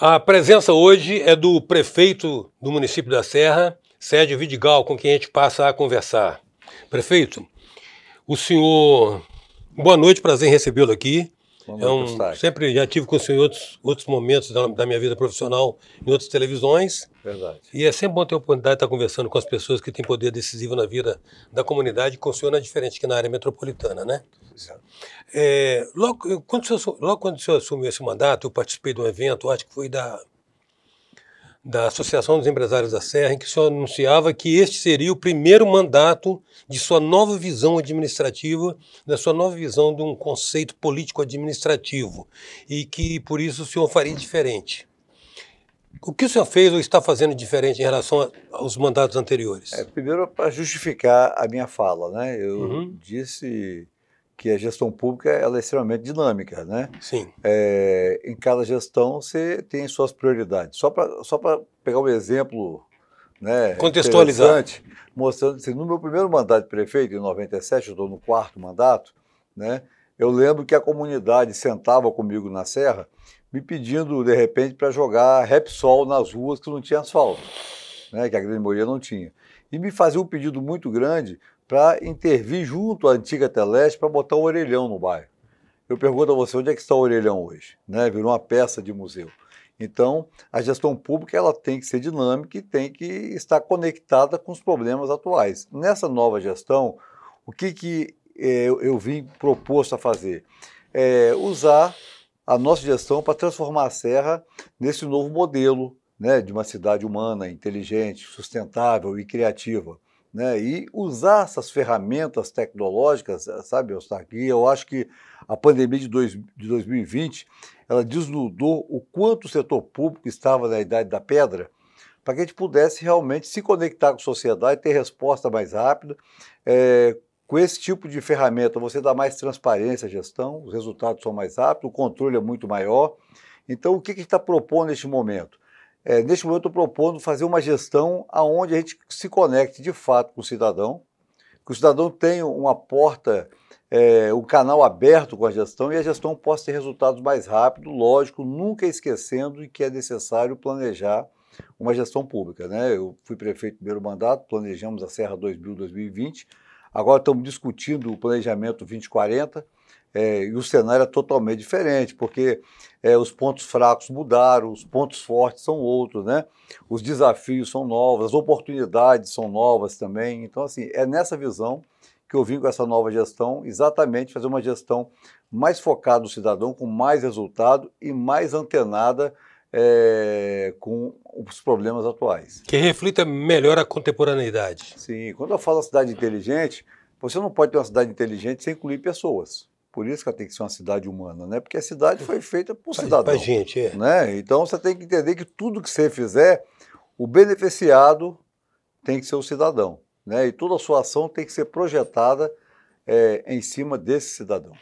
A presença hoje é do prefeito do município da Serra, Sérgio Vidigal, com quem a gente passa a conversar. Prefeito, o senhor. Boa noite, prazer em recebê-lo aqui é um, sempre já tive com o senhor em outros, outros momentos da, da, minha vida profissional, em outras televisões. Verdade. E é sempre bom ter a oportunidade de estar conversando com as pessoas que têm poder decisivo na vida da comunidade, com o senhor não é diferente que na área metropolitana, né? Exato. É, logo, quando senhor, logo quando o senhor assumiu esse mandato, eu participei de um evento, acho que foi da da Associação dos Empresários da Serra, em que o senhor anunciava que este seria o primeiro mandato de sua nova visão administrativa, da sua nova visão de um conceito político-administrativo, e que por isso o senhor faria diferente. O que o senhor fez ou está fazendo diferente em relação aos mandatos anteriores? É, primeiro, para justificar a minha fala, né? eu uhum. disse que a gestão pública ela é extremamente dinâmica, né? Sim. É, em cada gestão você tem suas prioridades. Só para só pegar um exemplo né, contextualizante, mostrando assim, no meu primeiro mandato de prefeito, em 97, eu estou no quarto mandato, né? Eu lembro que a comunidade sentava comigo na serra, me pedindo, de repente, para jogar Repsol nas ruas que não tinha asfalto, né, que a grande maioria não tinha. E me fazia um pedido muito grande para intervir junto à antiga Teleste para botar o orelhão no bairro. Eu pergunto a você, onde é que está o orelhão hoje? Né? Virou uma peça de museu. Então, a gestão pública ela tem que ser dinâmica e tem que estar conectada com os problemas atuais. Nessa nova gestão, o que, que eh, eu, eu, vim proposto a fazer? É usar a nossa gestão para transformar a Serra nesse novo modelo né, de uma cidade humana, inteligente, sustentável e criativa né? E usar essas ferramentas tecnológicas, eh, sabe, Eustáquio? eu acho que a pandemia de, dois, de 2020, ela desnudou o quanto o setor público estava na idade da pedra, para que a gente pudesse realmente se conectar com a sociedade, ter resposta mais rápida. É, com esse tipo de ferramenta, você dá mais transparência à gestão, os resultados são mais rápidos, o controle é muito maior. Então, o que, que está propondo neste momento? É, neste momento, estou propondo fazer uma gestão aonde a gente se conecte de fato com o cidadão, que o cidadão tenha uma porta, é, um canal aberto com a gestão e a gestão possa ter resultados mais rápidos, lógico, nunca esquecendo que é necessário planejar uma gestão pública. Né? Eu fui prefeito no primeiro mandato, planejamos a Serra 2000-2020, agora estamos discutindo o planejamento 2040 é, e o cenário é totalmente diferente, porque é, os pontos fracos mudaram, os pontos fortes são outros, né? Os desafios são novos, as oportunidades são novas também. Então, assim, é nessa visão que eu vim com essa nova gestão, exatamente fazer uma gestão mais focada no cidadão, com mais resultado e mais antenada é, com os problemas atuais. Que reflita melhor a contemporaneidade. Sim, quando eu falo cidade inteligente, você não pode ter uma cidade inteligente sem incluir pessoas. Por isso que ela tem que ser uma cidade humana, né? Porque a cidade foi feita por cidadão. Pra gente, é. Né? Então você tem que entender que tudo que você fizer, o beneficiado tem que ser o cidadão, né? E toda a sua ação tem que ser projetada é, em cima desse cidadão.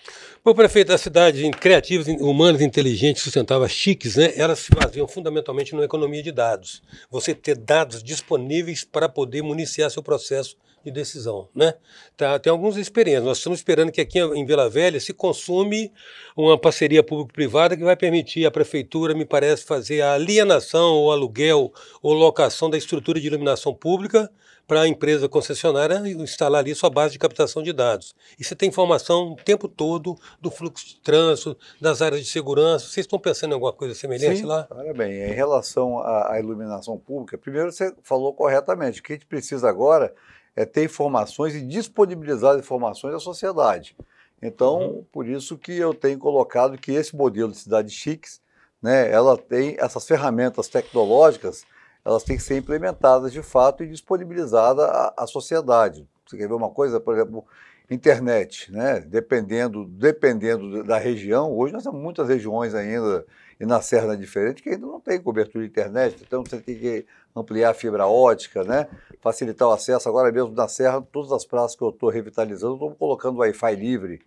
Bom, prefeito, as cidades criativas, humanas, inteligentes, sustentáveis, chiques, né, elas se baseiam fundamentalmente numa economia de dados. Você ter dados disponíveis para poder municiar seu processo de decisão. Né? Tá, tem algumas experiências. Nós estamos esperando que aqui em Vila Velha se consume uma parceria público-privada que vai permitir à prefeitura, me parece, fazer a alienação ou aluguel ou locação da estrutura de iluminação pública para a empresa concessionária instalar ali sua base de captação de dados. E você tem informação o tempo todo do fluxo de trânsito, das áreas de segurança. Vocês estão pensando em alguma coisa semelhante Sim. lá? Olha bem, em relação à, iluminação pública, primeiro você falou corretamente. O que a gente precisa agora é ter informações e disponibilizar as informações à sociedade. Então, uhum. por isso que eu tenho colocado que esse modelo de cidade chiques, né, ela tem essas ferramentas tecnológicas, elas têm que ser implementadas de fato e disponibilizadas à, à sociedade. Você quer ver uma coisa, por exemplo, internet, né? Dependendo, dependendo da região, hoje nós temos muitas regiões ainda e na Serra é diferente, que ainda não tem cobertura de internet, então você tem que ampliar a fibra ótica, né? facilitar o acesso. Agora mesmo na Serra, todas as praças que eu estou revitalizando, estou colocando Wi-Fi livre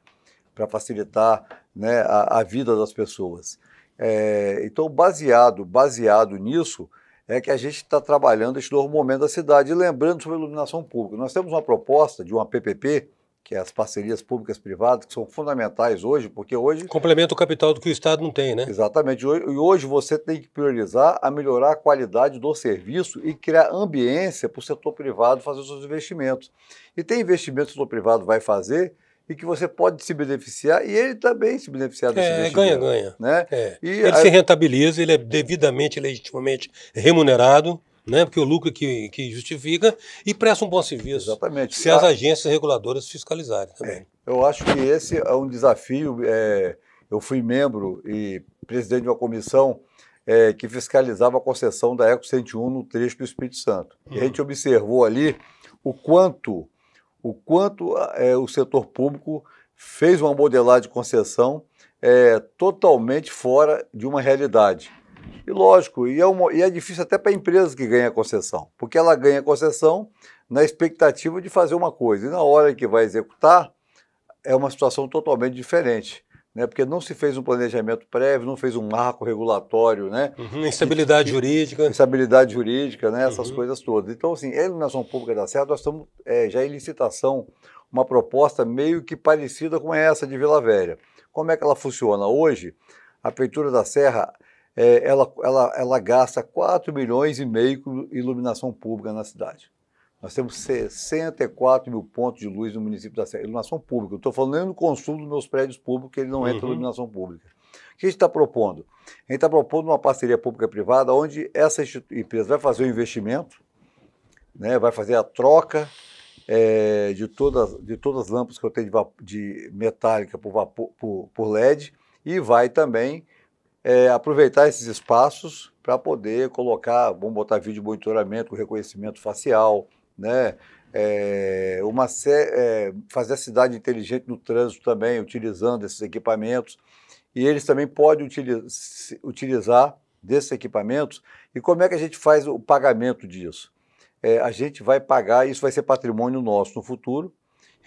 para facilitar né, a, a, vida das pessoas. É, então, baseado, baseado nisso, é que a gente está trabalhando este novo momento da cidade. E lembrando sobre iluminação pública, nós temos uma proposta de uma PPP, que é as parcerias públicas privadas, que são fundamentais hoje, porque hoje. Complementa o capital do que o Estado não tem, né? Exatamente. E hoje você tem que priorizar a melhorar a qualidade do serviço e criar ambiência para o setor privado fazer os seus investimentos. E tem investimentos que o setor privado vai fazer e que você pode se beneficiar e ele também se beneficiar desse é, ganha, ganha. Né? É. ele se rentabiliza, ele é devidamente, legitimamente remunerado né? porque o lucro que, que justifica e presta um bom serviço. Exatamente. Se as agências reguladoras fiscalizarem também. É, eu acho que esse é um desafio. É, eu fui membro e presidente de uma comissão é, que fiscalizava a concessão da Eco 101 no trecho do Espírito Santo. Uhum. E a uhum. gente observou ali o quanto o quanto é, o setor público fez uma modelagem de concessão é, totalmente fora de uma realidade. E lógico, e é, uma, e é difícil até para a empresa que ganha concessão, porque ela ganha concessão na expectativa de fazer uma coisa, e na hora que vai executar, é uma situação totalmente diferente né? porque não se fez um planejamento prévio, não fez um marco regulatório, né? Uhum, instabilidade e, jurídica. Instabilidade jurídica, né? Essas uhum. coisas todas. Então, assim, a iluminação pública da Serra, nós estamos é, já em licitação uma proposta meio que parecida com essa de Vila Velha. Como é que ela funciona? Hoje, a Prefeitura da Serra é, ela, ela, ela gasta 4 milhões e meio com iluminação pública na cidade. Nós temos 64 mil pontos de luz no município da Serra, iluminação pública. Eu estou falando nem do consumo dos meus prédios públicos, que ele não uhum. entra em uhum. iluminação pública. O que a gente está propondo? A gente está propondo uma parceria pública-privada, onde essa empresa vai fazer o investimento, né, vai fazer a troca é, de, todas, de todas as lâmpadas que eu tenho de, de metálica por, vapor, por, por LED e vai também é, aproveitar esses espaços para poder colocar, vamos botar vídeo monitoramento, reconhecimento facial, né? É, uma é, fazer a cidade inteligente no trânsito também, utilizando esses equipamentos. E eles também podem utiliz utilizar desses equipamentos. E como é que a gente faz o pagamento disso? É, a gente vai pagar, isso vai ser patrimônio nosso no futuro,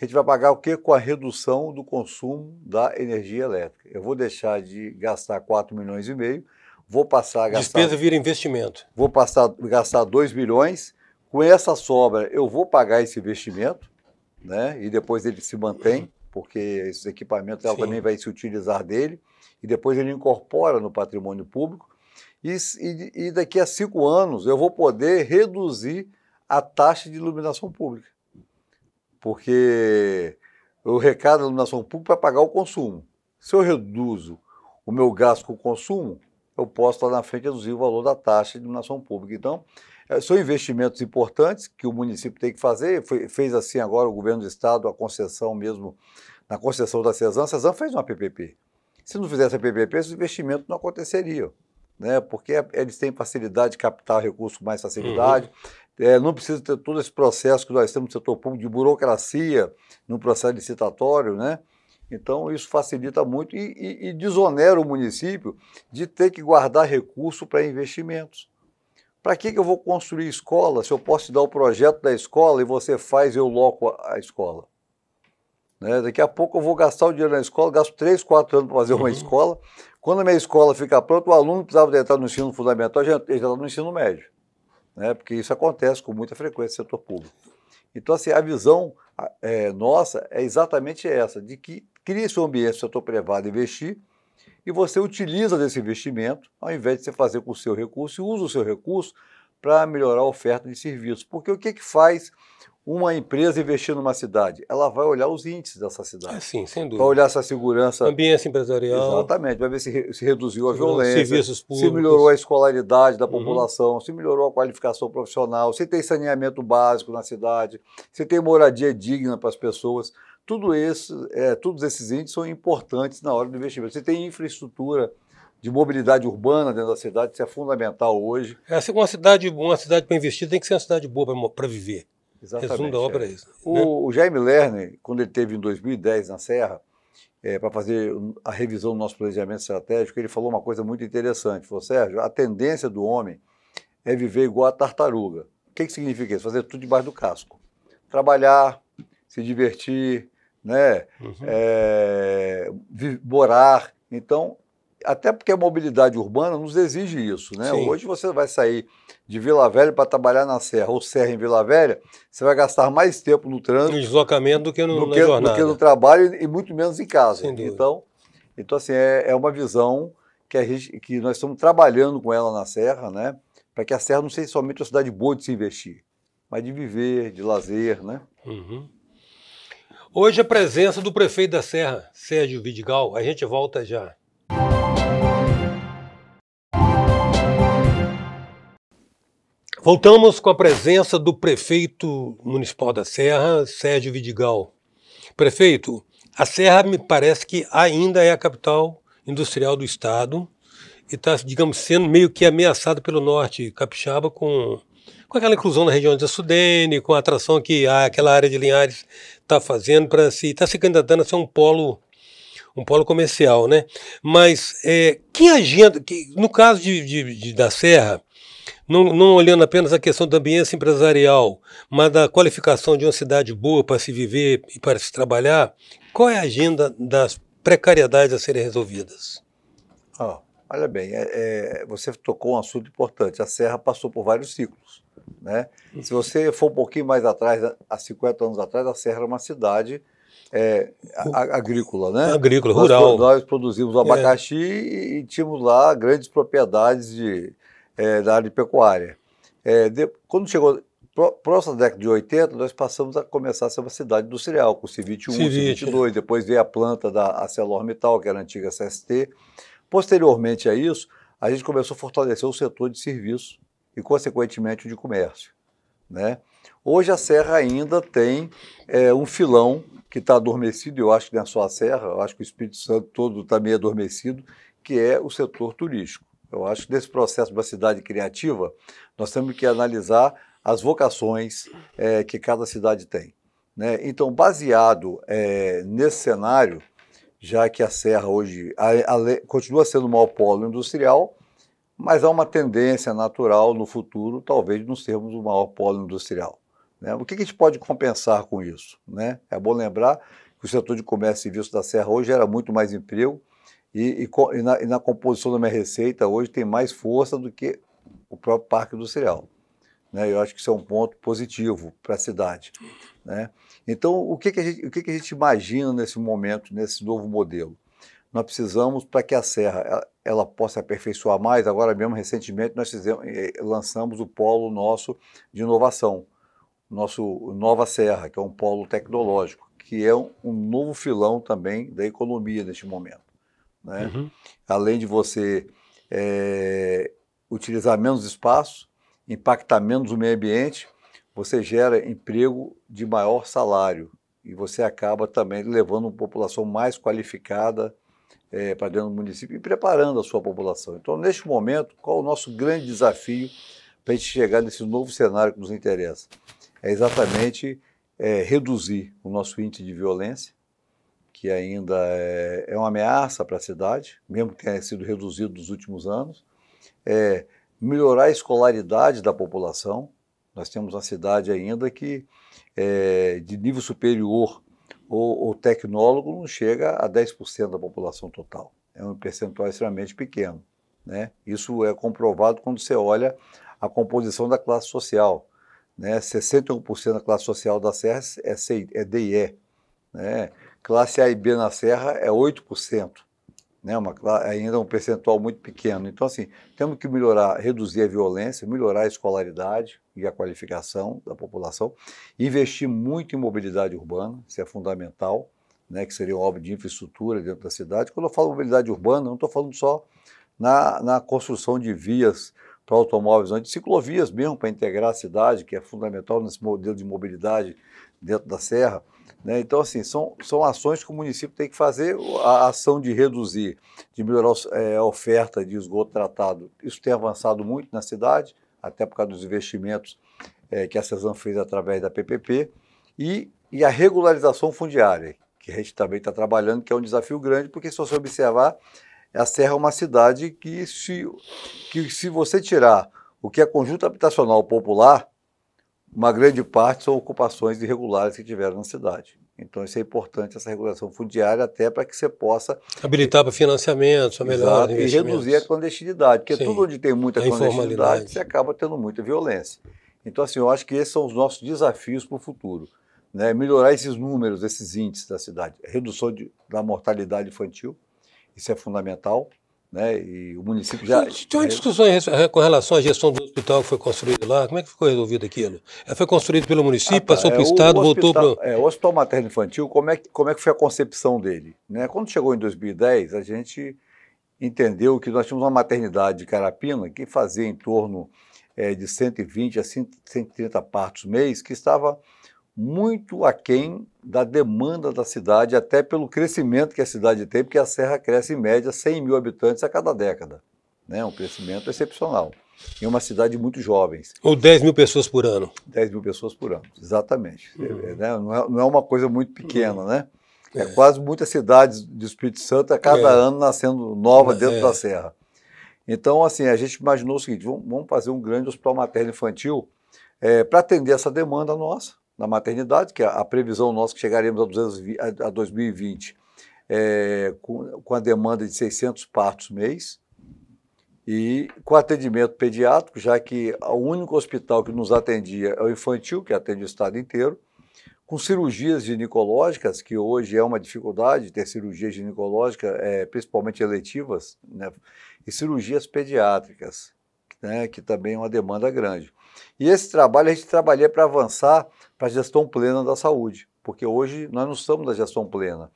a gente vai pagar o quê? Com a redução do consumo da energia elétrica. Eu vou deixar de gastar 4 milhões e meio, vou passar a gastar... Despesa vira investimento. Vou passar a gastar 2 milhões, com essa sobra eu vou pagar esse investimento, né? e depois ele se mantém, porque esses equipamentos ela também vai se utilizar dele, e depois ele incorpora no patrimônio público, e, e, e daqui a cinco anos eu vou poder reduzir a taxa de iluminação pública porque eu recado da iluminação pública para é pagar o consumo. Se eu reduzo o meu gasto com o consumo, eu posso lá na frente reduzir o valor da taxa de iluminação pública. Então, é, são investimentos importantes que o município tem que fazer. Foi, fez assim agora o governo do estado, a concessão mesmo, na concessão da CESAM. A CESAM fez uma PPP. Se não fizesse a PPP, esse investimento não aconteceria, Né? Porque é, eles têm facilidade de captar recursos com mais facilidade. Uhum. É, não precisa ter todo esse processo que nós temos no setor público de burocracia, no processo licitatório, né? Então, isso facilita muito e, e, e desonera o município de ter que guardar recurso para investimentos. Para que, que eu vou construir escola se eu posso te dar o projeto da escola e você faz e eu loco a, escola? Né? Daqui a pouco eu vou gastar o dinheiro na escola, gasto 3, 4 anos para fazer uma uhum. escola. Quando a minha escola ficar pronta, o aluno precisava entrar no ensino fundamental, ele já está no ensino médio né? porque isso acontece com muita frequência no setor público. Então, assim, a visão é, nossa é exatamente essa, de que cria-se um ambiente para o setor privado investir e você utiliza desse investimento, ao invés de você fazer com o seu recurso, e usa o seu recurso para melhorar a oferta de serviços. Porque o que, que faz uma empresa investir numa cidade, ela vai olhar os índices dessa cidade. É, sim, sem dúvida. Vai olhar essa segurança. Ambiência empresarial. Exatamente. Vai ver se, se reduziu a violência. Serviços públicos. Se melhorou a escolaridade da uhum. população, uhum. se melhorou a qualificação profissional, se tem saneamento básico na cidade, se tem moradia digna para as pessoas. Tudo isso, é, todos esses índices são importantes na hora do investimento. Se tem infraestrutura de mobilidade urbana dentro da cidade, isso é fundamental hoje. É, uma cidade boa, uma cidade para investir tem que ser uma cidade boa para viver. Exatamente. Resumo da é. obra é, isso. O, né? o Jaime Lerner, quando ele teve em 2010 na Serra, é, para fazer a revisão do nosso planejamento estratégico, ele falou uma coisa muito interessante. Falou, Sérgio, a tendência do homem é viver igual a tartaruga. O que, que significa isso? Fazer tudo debaixo do casco. Trabalhar, se divertir, né? Uhum. É, morar. Então, até porque a mobilidade urbana nos exige isso, né? Sim. Hoje você vai sair de Vila Velha para trabalhar na Serra ou Serra em Vila Velha, você vai gastar mais tempo no trânsito, no deslocamento do que no, do que, do que no trabalho e muito menos em casa. Então, então assim é, é uma visão que, a gente, que nós estamos trabalhando com ela na Serra, né? Para que a Serra não seja somente uma cidade boa de se investir, mas de viver, de lazer, né? Uhum. Hoje a presença do prefeito da Serra, Sérgio Vidigal, a gente volta já. Voltamos com a presença do prefeito municipal da Serra, Sérgio Vidigal. Prefeito, a Serra me parece que ainda é a capital industrial do estado e está, digamos, sendo meio que ameaçada pelo norte capixaba com, com aquela inclusão na região da Sudene, com a atração que aquela área de Linhares está fazendo para se está se candidatando a ser um polo um polo comercial, né? Mas é, que agenda, que, no caso de, de, de da Serra, não, não olhando apenas a questão da ambiência empresarial, mas da qualificação de uma cidade boa para se viver e para se trabalhar, qual é a agenda das precariedades a serem resolvidas? Oh, olha bem, é, é, você tocou um assunto importante. A Serra passou por vários ciclos. Né? Se você for um pouquinho mais atrás, há 50 anos atrás, a Serra era uma cidade é, agrícola, né? Agrícola, nós, rural. Nós produzimos é. abacaxi é. e, tínhamos lá grandes propriedades de é, da área de pecuária. É, de, quando chegou próxima década de 80, nós passamos a começar a ser uma cidade do cereal, com o Civite 1, Civite 2, depois veio a planta da ArcelorMittal, que era a antiga CST. Posteriormente a isso, a gente começou a fortalecer o setor de serviço e, consequentemente, o de comércio. Né? Hoje a Serra ainda tem é, um filão que está adormecido, eu acho que não é só a Serra, eu acho que o Espírito Santo todo está meio adormecido, que é o setor turístico. Eu acho que desse processo uma cidade criativa, nós temos que analisar as vocações é, que cada cidade tem. Né? Então, baseado é, nesse cenário, já que a Serra hoje a, a, continua sendo o maior polo industrial, mas há uma tendência natural no futuro, talvez, de não sermos o maior polo industrial. Né? O que, que a gente pode compensar com isso? Né? É bom lembrar que o setor de comércio e serviços da Serra hoje gera muito mais emprego e, e, e, na, e na composição da minha receita hoje tem mais força do que o próprio parque industrial. Né? Eu acho que isso é um ponto positivo para a cidade. Né? Então, o, que, que, a gente, o que, que, a gente imagina nesse momento, nesse novo modelo? Nós precisamos, para que a Serra ela, ela, possa aperfeiçoar mais, agora mesmo, recentemente, nós fizemos, eh, lançamos o polo nosso de inovação, nosso Nova Serra, que é um polo tecnológico, que é um, um novo filão também da economia neste momento né? Uhum. Além de você é, utilizar menos espaço, impactar menos o meio ambiente, você gera emprego de maior salário e você acaba também levando uma população mais qualificada é, para dentro do município e preparando a sua população. Então, neste momento, qual o nosso grande desafio para a gente chegar nesse novo cenário que nos interessa? É exatamente é, reduzir o nosso índice de violência, que ainda é, é uma ameaça para a cidade, mesmo que tenha sido reduzido nos últimos anos, é melhorar a escolaridade da população. Nós temos uma cidade ainda que, é, de nível superior ou, ou tecnólogo, não chega a 10% da população total. É um percentual extremamente pequeno. Né? Isso é comprovado quando você olha a composição da classe social. Né? 61% da classe social da Serra é, C, é D e E. Né? Classe A e B na Serra é 8%, né? uma, é ainda um percentual muito pequeno. Então, assim, temos que melhorar, reduzir a violência, melhorar a escolaridade e a qualificação da população, investir muito em mobilidade urbana, isso é fundamental, né? que seria uma obra de infraestrutura dentro da cidade. Quando eu falo mobilidade urbana, não estou falando só na, na construção de vias para automóveis, de ciclovias mesmo, para integrar a cidade, que é fundamental nesse modelo de mobilidade dentro da serra. Né? Então, assim, são, são ações que o município tem que fazer, a ação de reduzir, de melhorar é, a oferta de esgoto tratado. Isso tem avançado muito na cidade, até por causa dos investimentos é, que a Cezan fez através da PPP, e, e a regularização fundiária, que a gente também está trabalhando, que é um desafio grande, porque se você observar, a Serra é uma cidade que se, que se você tirar o que é conjunto habitacional popular, uma grande parte são ocupações irregulares que tiveram na cidade. Então, isso é importante, essa regulação fundiária, até para que você possa. Habilitar para financiamento, a melhor E reduzir a clandestinidade, porque Sim, tudo onde tem muita clandestinidade, você acaba tendo muita violência. Então, assim, eu acho que esses são os nossos desafios para o futuro. Né? Melhorar esses números, esses índices da cidade. Redução de, da mortalidade infantil, isso é fundamental. Né? E o município já. Tinha é discussão eh, com relação à gestão do hospital que foi construído lá. Como é que ficou resolvido aquilo? Eh, foi construído pelo município, ah, tá. passou é, para o Estado, voltou para. É, o Hospital Materno Infantil, como é, que, como é que foi a concepção dele? Né? Quando chegou em 2010, a gente entendeu que nós tínhamos uma maternidade de Carapina que fazia em torno é, de 120 a 130 partos mês, que estava muito aquém da demanda da cidade, até pelo crescimento que a cidade tem, porque a Serra cresce em média 100 mil habitantes a cada década. Né? Um crescimento excepcional. Em uma cidade muito jovem. Ou 10 mil pessoas por ano. 10 mil pessoas por ano, exatamente. É, uhum. É, né? não, é, não, é, uma coisa muito pequena, uhum. né? É, é, quase muitas cidades do Espírito Santo a cada é. ano nascendo nova é. dentro da Serra. Então, assim, a gente imaginou o seguinte: vamos, vamos fazer um grande hospital materno infantil para atender essa demanda nossa na maternidade, que a, é a previsão nossa que chegaremos a, 2020 é, com, com, a demanda de 600 partos mês e com atendimento pediátrico, já que o único hospital que nos atendia é o infantil, que atende o estado inteiro, com cirurgias ginecológicas, que hoje é uma dificuldade ter cirurgias ginecológicas, é, principalmente eletivas, né, e cirurgias pediátricas né, que também é uma demanda grande. E esse trabalho a gente trabalha para avançar para a gestão plena da saúde, porque hoje nós não somos da gestão plena,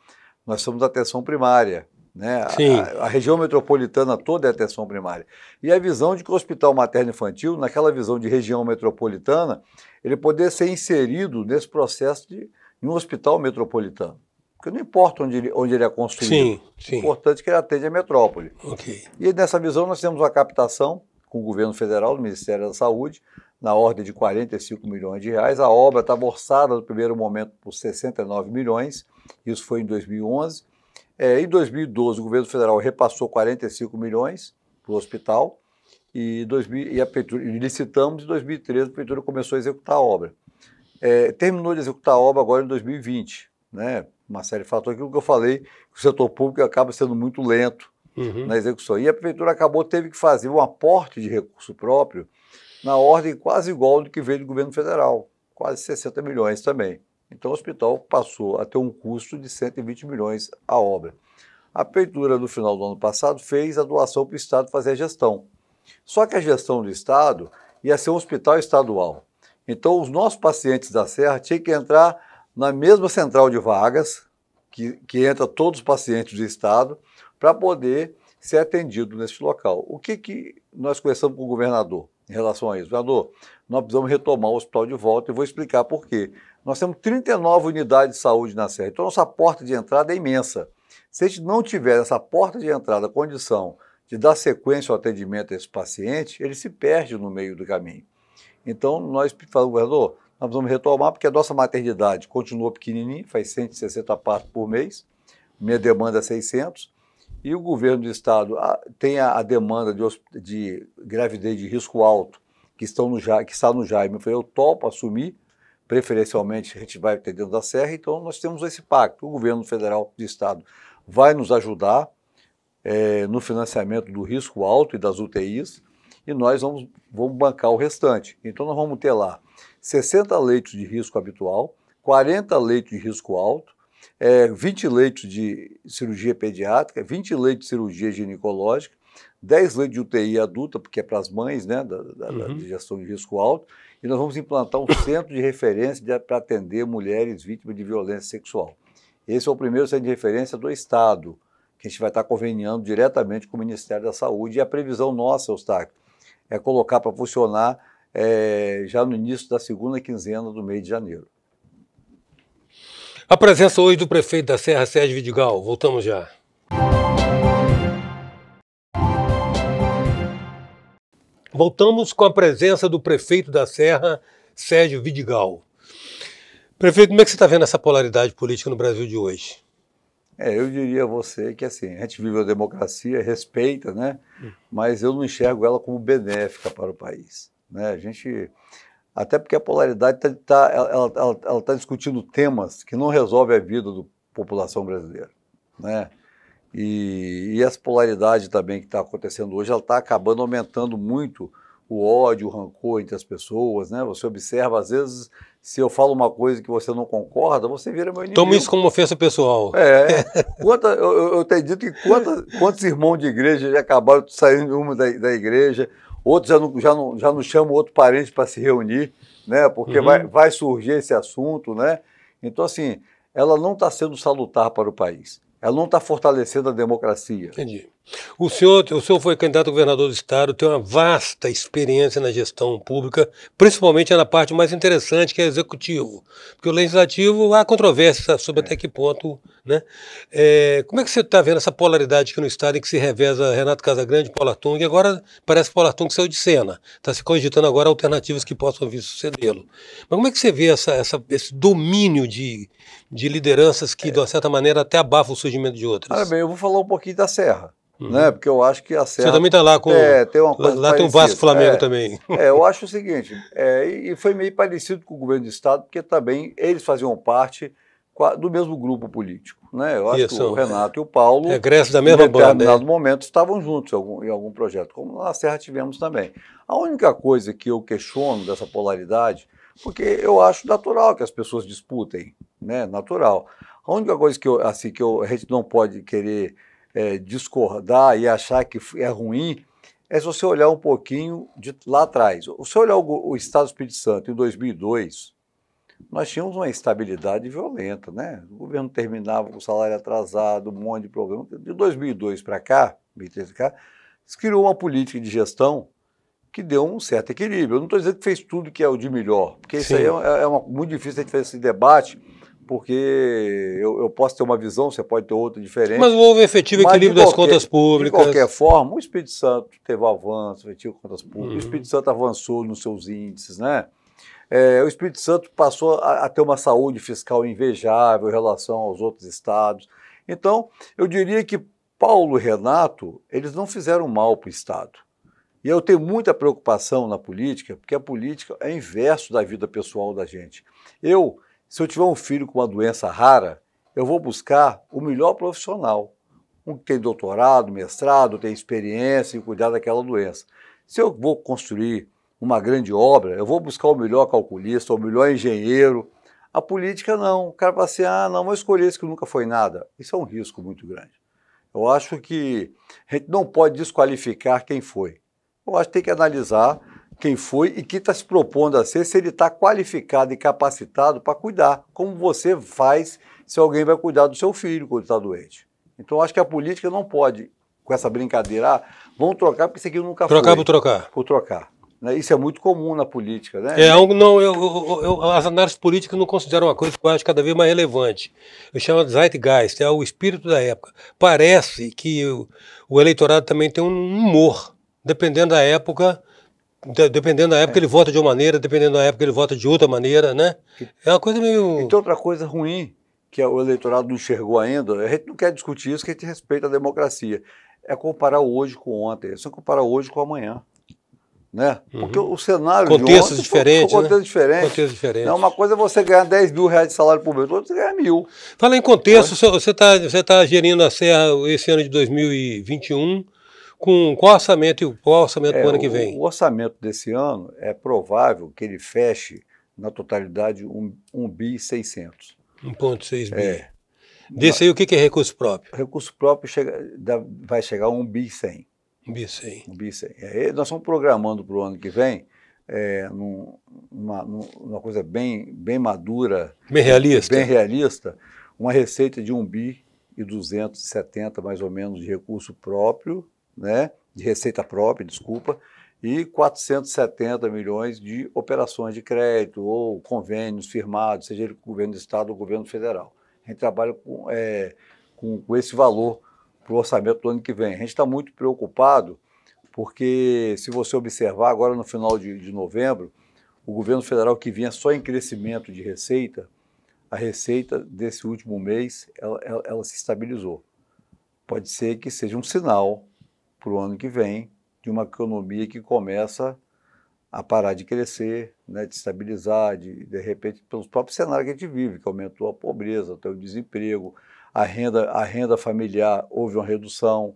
nós somos da atenção primária. Né? A, a, região metropolitana toda é atenção primária. E a visão de que o hospital materno infantil, naquela visão de região metropolitana, ele poder ser inserido nesse processo de um hospital metropolitano. Porque não importa onde ele, onde ele é construído. Sim, sim. O importante é que ele atende a metrópole. Okay. E nessa visão nós temos uma captação com o governo federal, do Ministério da Saúde, na ordem de 45 milhões de reais. A obra estava orçada no primeiro momento por 69 milhões, isso foi em 2011. É, em 2012, o governo federal repassou 45 milhões para o hospital e, 2000, e a prefeitura, licitamos em 2013, a prefeitura começou a executar a obra. É, terminou de executar a obra agora em 2020, né? uma série de fatores, aquilo que eu falei, que o setor público acaba sendo muito lento uhum. na execução. E a prefeitura acabou, teve que fazer um aporte de recurso próprio na ordem quase igual do que veio do governo federal, quase 60 milhões também. Então o hospital passou a ter um custo de 120 milhões a obra. A prefeitura, no final do ano passado, fez a doação para o Estado fazer a gestão. Só que a gestão do Estado ia ser um hospital estadual. Então, os nossos pacientes da Serra tinham que entrar na mesma central de vagas, que, que entra todos os pacientes do Estado, para poder ser atendido nesse local. O que, que nós conversamos com o governador em relação a isso? Governador, nós precisamos retomar o hospital de volta e vou explicar por quê. Nós temos 39 unidades de saúde na Serra, então nossa porta de entrada é imensa. Se a gente não tiver essa porta de entrada, condição de dar sequência ao atendimento a esse paciente, ele se perde no meio do caminho. Então, nós falamos, governador, nós vamos retomar, porque a nossa maternidade continua pequenininha, faz 160 partos por mês, minha demanda é 600, e o governo do estado ah, tem a, demanda de, de gravidez de risco alto que, estão no, que está no Jaime, eu falei, eu topo assumir, preferencialmente a gente vai ter dentro da Serra, então nós temos esse pacto. O governo federal do estado vai nos ajudar é, no financiamento do risco alto e das UTIs, e nós vamos, vamos bancar o restante. Então nós vamos ter lá 60 leitos de risco habitual, 40 leitos de risco alto, é, 20 leitos de cirurgia pediátrica, 20 leitos de cirurgia ginecológica, 10 leitos de UTI adulta, porque é para as mães, né, da, da, uhum. da gestão de risco alto, e nós vamos implantar um centro de referência para atender mulheres vítimas de violência sexual. Esse é o primeiro centro de referência do Estado, que a gente vai estar conveniando diretamente com o Ministério da Saúde. E a previsão nossa, Eustáquio, é colocar para funcionar é, já no início da segunda quinzena do mês de janeiro. A presença hoje do prefeito da Serra, Sérgio Vidigal. Voltamos já. Voltamos com a presença do prefeito da Serra, Sérgio Vidigal. Prefeito, como é que você está vendo essa polaridade política no Brasil de hoje? É, eu diria a você que assim, a gente vive a democracia, respeita, né? Hum. Mas eu não enxergo ela como benéfica para o país. Né? A gente até porque a polaridade está tá, tá ela, ela, ela tá discutindo temas que não resolvem a vida da população brasileira. Né? E, e essa polaridade também que está acontecendo hoje, ela está acabando aumentando muito o ódio, o rancor entre as pessoas, né? Você observa, às vezes, se eu falo uma coisa que você não concorda, você vira meu inimigo. Toma isso como ofensa pessoal. É. Quanta, eu, eu tenho dito que quanta, quantos irmãos de igreja já acabaram saindo uma da, da igreja, Outros já não, já não, já não chamam outro parente para se reunir, né? Porque uhum. vai, vai surgir esse assunto, né? Então, assim, ela não está sendo salutar para o país. Ela não está fortalecendo a democracia. Entendi. O senhor, o senhor foi candidato a governador do estado, tem uma vasta experiência na gestão pública, principalmente na parte mais interessante, que é executivo. Porque o legislativo, há controvérsia sobre até é. que ponto. Né? É, como é que você está vendo essa polaridade aqui no estado em que se reveza Renato Casagrande, Paulo Artung, e agora parece que Paulo Artung saiu de cena. Está se cogitando agora alternativas que possam vir sucedê-lo. Mas como é que você vê essa, essa, esse domínio de, de lideranças que, é. de uma certa maneira, até abafam o surgimento de outras? Olha bem, eu vou falar um pouquinho da Serra. Uhum. Né? Porque eu acho que a Serra. Você também está lá com. É, tem uma coisa lá, lá tem um Vasco Flamengo é, também. É, eu acho o seguinte, é, e foi meio parecido com o governo do Estado, porque também eles faziam parte do mesmo grupo político. Né? Eu acho Isso, que o Renato é, e o Paulo, regresso da mesma em determinado banda, né? momento, estavam juntos em algum, em algum projeto, como na Serra tivemos também. A única coisa que eu questiono dessa polaridade, porque eu acho natural que as pessoas disputem, né? natural. A única coisa que eu, assim, que eu, a gente não pode querer é, discordar e achar que é ruim é se você olhar um pouquinho de lá atrás. Se você olhar o, o Estado do Espírito Santo em 2002, nós tínhamos uma estabilidade violenta, né? O governo terminava com salário atrasado, um monte de problema. De 2002 para cá, 2003 para cá, se criou uma política de gestão que deu um certo equilíbrio. Eu não estou dizendo que fez tudo que é o de melhor, porque Sim. isso aí é, é uma, muito difícil a gente fazer esse debate porque eu, eu, posso ter uma visão, você pode ter outra diferente. Mas houve efetivo Mas equilíbrio qualquer, das contas públicas. De qualquer forma, o Espírito Santo teve avanço, efetivo contas públicas, uhum. o Espírito Santo avançou nos seus índices, né? É, o Espírito Santo passou a, a, ter uma saúde fiscal invejável em relação aos outros estados. Então, eu diria que Paulo e Renato, eles não fizeram mal para o Estado. E eu tenho muita preocupação na política, porque a política é inverso da vida pessoal da gente. Eu, se eu tiver um filho com uma doença rara, eu vou buscar o melhor profissional, um que tem doutorado, mestrado, tem experiência em cuidar daquela doença. Se eu vou construir uma grande obra, eu vou buscar o melhor calculista, o melhor engenheiro. A política não. O cara fala assim: ah, não, vou escolher esse que nunca foi nada. Isso é um risco muito grande. Eu acho que a gente não pode desqualificar quem foi. Eu acho que tem que analisar quem foi e que está se propondo a ser, se ele está qualificado e capacitado para cuidar, como você faz se alguém vai cuidar do seu filho quando está doente. Então, acho que a política não pode, com essa brincadeira, ah, vamos trocar porque isso aqui nunca trocar foi. Trocar por trocar. Por trocar. Né? Isso é muito comum na política, né? É algo, não, eu, eu, eu, as análises políticas não consideram uma coisa que eu acho cada vez mais relevante. Eu chamo de zeitgeist, é o espírito da época. Parece que o, o eleitorado também tem um humor, dependendo da época, Dependendo da época, é. ele vota de uma maneira, dependendo da época, ele vota de outra maneira, né? É uma coisa meio. Então tem outra coisa ruim que é o eleitorado não enxergou ainda, a gente não quer discutir isso, que a gente respeita a democracia. É comparar hoje com ontem, é só comparar hoje com amanhã. Né? Uhum. Porque o cenário. Né? Contextos diferentes. Foi, foi contexto né? diferente. Não, uma coisa é você ganhar 10 mil reais de salário por mês, outra você é ganha mil. Fala em contexto, é. você está você tá gerindo a Serra esse ano de 2021 com qual orçamento, e qual orçamento é, para o ano que vem? O, orçamento desse ano é provável que ele feche na totalidade 1,6 um, bi 1,6 bi. É. Desse aí, o que é recurso próprio? Recurso próprio chega, vai chegar a 1 bi 100. 1 bi 100. 1 bi 100. Aí é, nós estamos programando para o ano que vem é, num, uma, numa coisa bem, bem madura, bem realista. bem realista, uma receita de 1 bi e 270 mais ou menos de recurso próprio né, de receita própria, desculpa, e 470 milhões de operações de crédito ou convênios firmados, seja ele com o governo do Estado ou governo federal. A gente trabalha com, é, com, com esse valor para o orçamento do ano que vem. A gente está muito preocupado porque, se você observar, agora no final de, de novembro, o governo federal que vinha só em crescimento de receita, a receita desse último mês ela, ela, ela, se estabilizou. Pode ser que seja um sinal para o ano que vem de uma economia que começa a parar de crescer, né, de estabilizar, de, de repente, pelos próprios cenários que a gente vive, que aumentou a pobreza, até o desemprego, a renda, a renda familiar houve uma redução.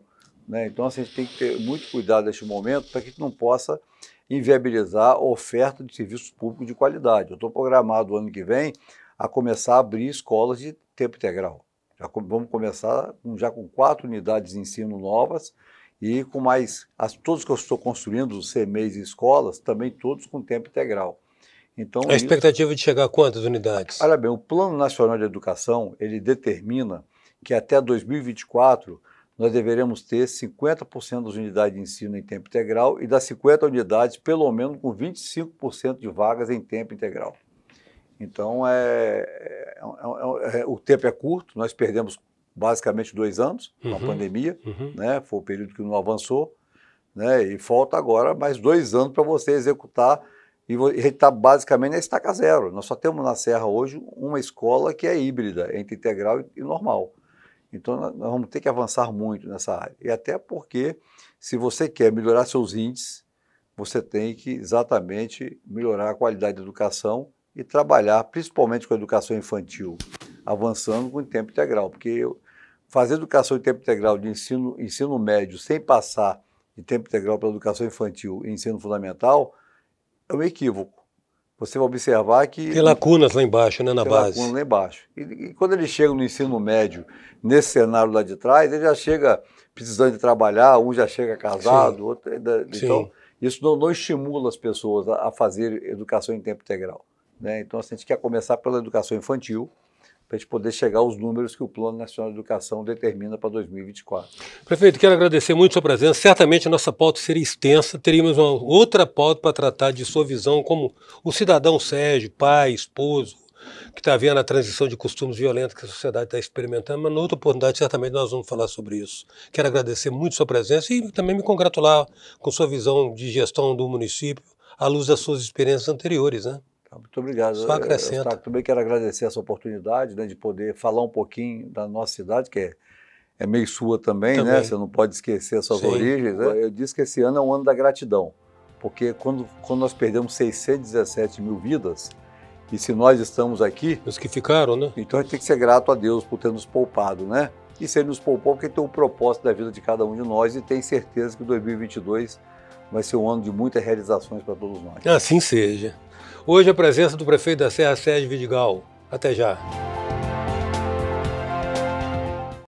Né? Então, assim, a gente tem que ter muito cuidado neste momento para que a gente não possa inviabilizar a oferta de serviços públicos de qualidade. Eu estou programado ano que vem a começar a abrir escolas de tempo integral. Já vamos começar já com quatro unidades de ensino novas e com mais, as, todos que eu estou construindo, os CMEs e escolas, também todos com tempo integral. Então, a expectativa isso, é de chegar a quantas unidades? Olha bem, o Plano Nacional de Educação, ele determina que até 2024 nós deveremos ter 50% das unidades de ensino em tempo integral e das 50 unidades, pelo menos com 25% de vagas em tempo integral. Então, é, é, é, é, o tempo é curto, nós perdemos basicamente dois anos, uhum. com a uhum. pandemia, uhum. né? Foi o período que não avançou, né? E falta agora mais dois anos para você executar e está basicamente na estaca zero. Nós só temos na Serra hoje uma escola que é híbrida, entre integral e normal. Então, nós vamos ter que avançar muito nessa área. E até porque, se você quer melhorar seus índices, você tem que exatamente melhorar a qualidade da educação e trabalhar principalmente com a educação infantil avançando com o tempo integral, porque fazer educação em tempo integral de ensino, ensino médio sem passar de tempo integral para educação infantil e ensino fundamental é um equívoco. Você vai observar que. Tem lacunas lá embaixo, né, na tem base. Tem lacunas lá embaixo. E, e quando ele chega no ensino médio, nesse cenário lá de trás, ele já chega precisando de trabalhar, um já chega casado, Sim. outro. Né, então, isso não, não, estimula as pessoas a, a fazer educação em tempo integral. Né? Então, assim, a gente quer começar pela educação infantil, para a gente poder chegar aos números que o Plano Nacional de Educação determina para 2024. Prefeito, quero agradecer muito a sua presença. Certamente a nossa pauta seria extensa, teríamos uma outra pauta para tratar de sua visão como o cidadão Sérgio, pai, esposo, que está vendo a transição de costumes violentos que a sociedade está experimentando, mas noutra oportunidade certamente nós vamos falar sobre isso. Quero agradecer muito a sua presença e também me congratular com sua visão de gestão do município à luz das suas experiências anteriores, né? Muito obrigado. Só acrescento. Eu, eu também quero agradecer essa oportunidade né, de poder falar um pouquinho da nossa cidade, que é, é meio sua também, né? também. né? Você não pode esquecer suas Sim. origens. Né? Eu disse que esse ano é um ano da gratidão, porque quando, quando nós perdemos 617 mil vidas, e se nós estamos aqui... Os que ficaram, né? Então a gente tem que ser grato a Deus por ter nos poupado, né? E se Ele nos poupou, porque tem o um propósito da vida de cada um de nós e tem certeza que 2022 vai ser um ano de muitas realizações para todos nós. Assim seja. Hoje a presença do prefeito da Serra Sérgio Vidigal. Até já.